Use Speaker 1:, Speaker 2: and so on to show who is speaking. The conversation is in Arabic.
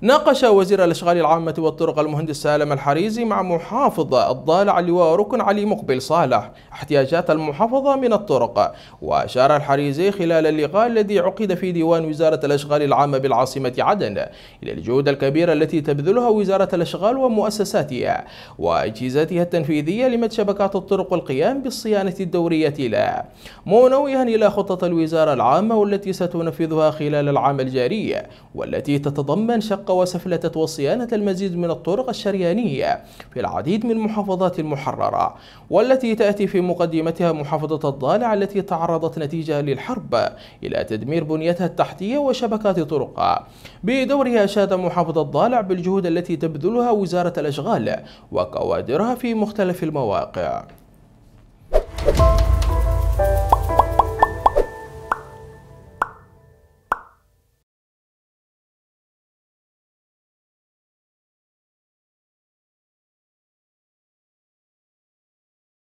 Speaker 1: ناقش وزير الأشغال العامة والطرق المهندس سالم الحريزي مع محافظ الضالع اللواء ركن علي مقبل صالح احتياجات المحافظة من الطرق وأشار الحريزي خلال اللقاء الذي عقد في ديوان وزارة الأشغال العامة بالعاصمة عدن إلى الجهود الكبيرة التي تبذلها وزارة الأشغال ومؤسساتها وأجهزتها التنفيذية لمد شبكات الطرق والقيام بالصيانة الدورية لها منوها إلى خطة الوزارة العامة والتي ستنفذها خلال العام الجاري والتي تتضمن شق الحرق وسفلتة وصيانة المزيد من الطرق الشريانية في العديد من المحافظات المحررة والتي تأتي في مقدمتها محافظة الضالع التي تعرضت نتيجة للحرب إلى تدمير بنيتها التحتية وشبكات طرقها بدورها أشاد محافظة الضالع بالجهود التي تبذلها وزارة الأشغال وكوادرها في مختلف المواقع